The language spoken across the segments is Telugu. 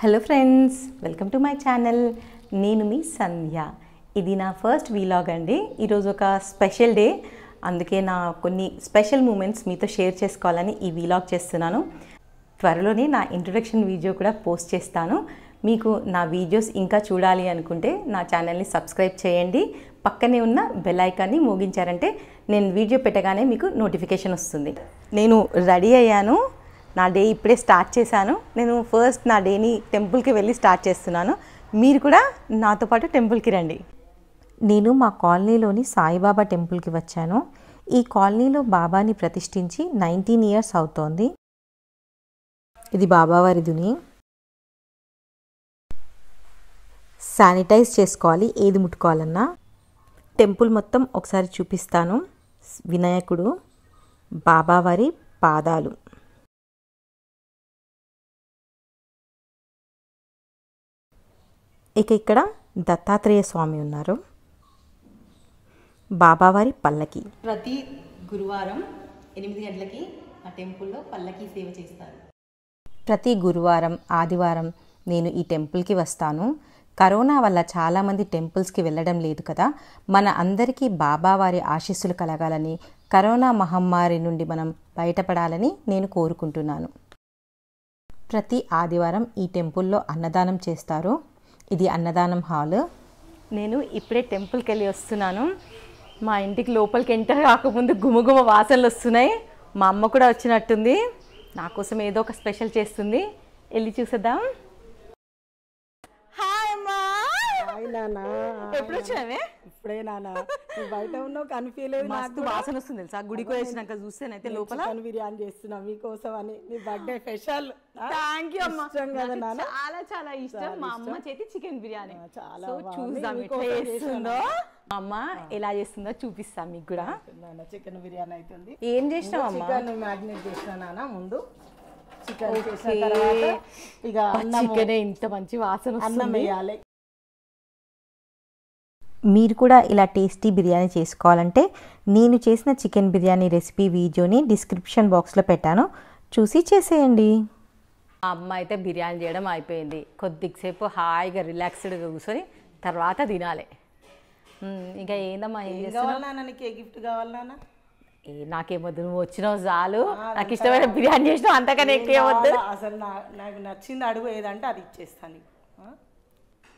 hello friends welcome to my channel నేను మీ సంధ్య ఇది నా ఫస్ట్ వీలాగ్ అండి ఈరోజు ఒక స్పెషల్ డే అందుకే నా కొన్ని స్పెషల్ మూమెంట్స్ మీతో షేర్ చేసుకోవాలని ఈ వీలాగ్ చేస్తున్నాను త్వరలోనే నా ఇంట్రొడక్షన్ వీడియో కూడా పోస్ట్ చేస్తాను మీకు నా వీడియోస్ ఇంకా చూడాలి అనుకుంటే నా ఛానల్ని సబ్స్క్రైబ్ చేయండి పక్కనే ఉన్న బెల్ ఐకాన్ని మోగించారంటే నేను వీడియో పెట్టగానే మీకు నోటిఫికేషన్ వస్తుంది నేను రెడీ అయ్యాను నా డే ఇప్పుడే స్టార్ట్ చేశాను నేను ఫస్ట్ నా డేని టెంపుల్కి వెళ్ళి స్టార్ట్ చేస్తున్నాను మీరు కూడా నాతో పాటు టెంపుల్కి రండి నేను మా కాలనీలోని సాయిబాబా టెంపుల్కి వచ్చాను ఈ కాలనీలో బాబాని ప్రతిష్ఠించి నైన్టీన్ ఇయర్స్ అవుతోంది ఇది బాబావారి దుని శానిటైజ్ చేసుకోవాలి ఏది ముట్టుకోవాలన్నా టెంపుల్ మొత్తం ఒకసారి చూపిస్తాను వినాయకుడు బాబావారి పాదాలు ఇక ఇక్కడ దత్తాత్రేయ స్వామి ఉన్నారు బాబావారి పల్లకి ప్రతి గురువారం ఎనిమిది గంటలకి ఆ టెంపుల్లో పల్లకి సేవ చేస్తారు ప్రతి గురువారం ఆదివారం నేను ఈ టెంపుల్కి వస్తాను కరోనా వల్ల చాలామంది టెంపుల్స్కి వెళ్ళడం లేదు కదా మన అందరికీ బాబావారి ఆశీస్సులు కలగాలని కరోనా మహమ్మారి నుండి మనం బయటపడాలని నేను కోరుకుంటున్నాను ప్రతి ఆదివారం ఈ టెంపుల్లో అన్నదానం చేస్తారు ఇది అన్నదానం హాల్ నేను ఇప్పుడే టెంపుల్కి వెళ్ళి వస్తున్నాను మా ఇంటికి లోపలికి ఎంటర్ కాకముందు గుమగుమ వాసనలు వస్తున్నాయి మా అమ్మ కూడా వచ్చినట్టుంది నా కోసం ఏదో ఒక స్పెషల్ చేస్తుంది వెళ్ళి చూసేద్దాం నానా ఎప్పుడు ఇప్పుడే నానా బయట వాసన వస్తుంది గుడికి చూస్తేనైతే లోపల బిర్యానీ చేస్తున్నా మీకోసం అని నీ బర్త్డే స్పెషల్ థ్యాంక్ యూ నాన్న చాలా చాలా ఇష్టం మా అమ్మ చేతి చికెన్ బిర్యానీ చాలా చూద్దాం చేస్తుందో అమ్మ ఎలా చేస్తుందో చూపిస్తా మీకు కూడా చికెన్ బిర్యానీ అవుతుంది ఏం చేసినావు చికెన్ చేసినా నాన్న ముందు చికెన్ చేసిన తర్వాత ఇక చికెన్ ఇంత మంచి వాసన అన్నం వేయాలి మీరు కూడా ఇలా టేస్టీ బిర్యానీ చేసుకోవాలంటే నేను చేసిన చికెన్ బిర్యానీ రెసిపీ వీడియోని డిస్క్రిప్షన్ బాక్స్లో పెట్టాను చూసి చేసేయండి మా అమ్మ అయితే బిర్యానీ చేయడం అయిపోయింది కొద్దిసేపు హాయిగా రిలాక్స్డ్గా కూర్చొని తర్వాత తినాలి ఇంకా ఏందమ్మా ఏం గిఫ్ట్ కావాలన్నా నాకేమద్దు నువ్వు వచ్చినావు చాలు నాకు ఇష్టమైన బిర్యానీ చేసినావు అంతకన్నా ఎక్కువ అసలు నాకు నచ్చింది అడుగు ఏదంటే అది ఇచ్చేస్తాను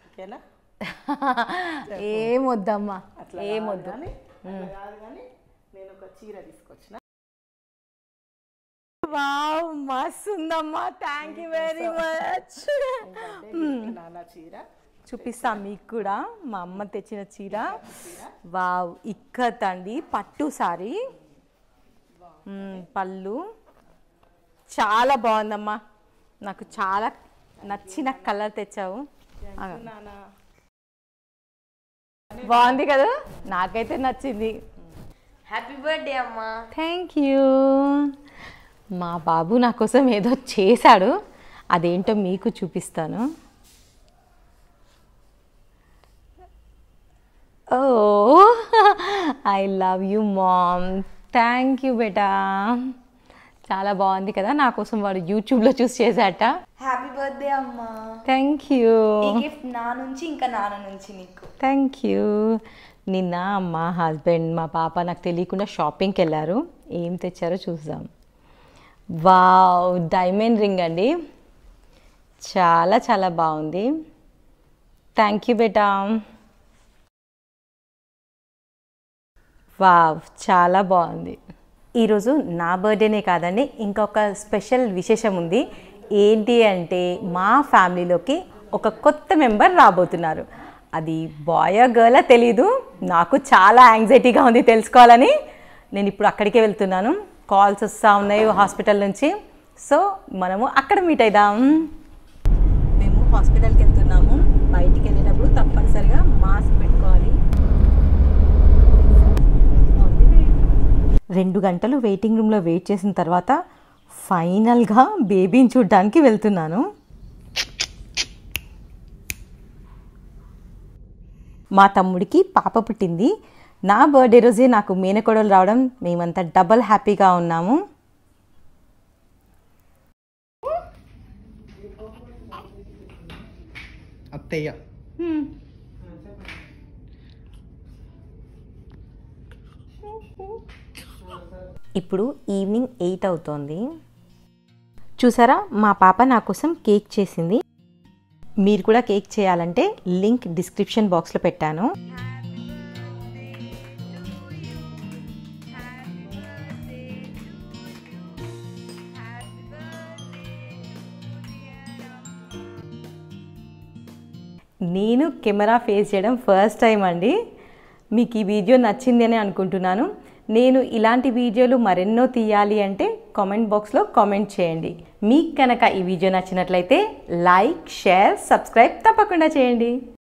ఓకేనా ఏమొద్దమ్మా ఏమొద్దు నేను ఒక చీర తీసుకొచ్చిన వావ్ మస్తుందమ్మా థ్యాంక్ యూ వెరీ మచ్ నాన్న చీర చూపిస్తాం మీకు కూడా మా అమ్మ తెచ్చిన చీర వావ్ ఇక్కత్ అండి పట్టు సారీ పళ్ళు చాలా బాగుందమ్మా నాకు చాలా నచ్చిన కలర్ తెచ్చావు బాగుంది కదా నాకైతే నచ్చింది హ్యాపీ బర్త్డే అమ్మా థ్యాంక్ యూ మా బాబు నా కోసం ఏదో చేశాడు అదేంటో మీకు చూపిస్తాను oh I love you mom thank you బేటా చాలా బాగుంది కదా నా కోసం వాడు యూట్యూబ్ లో చూసి చేశాట హ్యాపీ బర్త్డే అమ్మా థ్యాంక్ యూ గిఫ్ట్ నా నుంచి ఇంకా నాన్న నుంచి నీకు థ్యాంక్ యూ నిన్న మా హస్బెండ్ మా పాప నాకు తెలియకుండా షాపింగ్కి వెళ్ళారు ఏం తెచ్చారో చూద్దాం వా డైమండ్ రింగ్ అండి చాలా చాలా బాగుంది థ్యాంక్ యూ బేటా వావ్ చాలా బాగుంది ఈరోజు నా బర్త్డేనే కాదండి ఇంకొక స్పెషల్ విశేషం ఉంది ఏంటి అంటే మా ఫ్యామిలీలోకి ఒక కొత్త మెంబర్ రాబోతున్నారు అది బాయ్ గర్లా తెలీదు నాకు చాలా యాంగ్జైటీగా ఉంది తెలుసుకోవాలని నేను ఇప్పుడు అక్కడికే వెళ్తున్నాను కాల్స్ వస్తూ ఉన్నాయి హాస్పిటల్ నుంచి సో మనము అక్కడ మీట్ అవుదాం మేము హాస్పిటల్కి రెండు గంటలు వెయిటింగ్ రూమ్లో వెయిట్ చేసిన తర్వాత ఫైనల్గా బేబీని చూడ్డానికి వెళ్తున్నాను మా తమ్ముడికి పాప పుట్టింది నా బర్త్డే రోజే నాకు మేనకోడలు రావడం మేమంతా డబల్ హ్యాపీగా ఉన్నాము అత్తయ్య ఇప్పుడు ఈవినింగ్ ఎయిట్ అవుతోంది చూసారా మా పాప నా కోసం కేక్ చేసింది మీరు కూడా కేక్ చేయాలంటే లింక్ డిస్క్రిప్షన్ బాక్స్లో పెట్టాను నేను కెమెరా ఫేస్ చేయడం ఫస్ట్ టైం అండి మీకు ఈ వీడియో నచ్చింది అని అనుకుంటున్నాను నేను ఇలాంటి వీడియోలు మరెన్నో తీయాలి అంటే కామెంట్ బాక్స్లో కామెంట్ చేయండి మీకు కనుక ఈ వీడియో నచ్చినట్లయితే లైక్ షేర్ సబ్స్క్రైబ్ తప్పకుండా చేయండి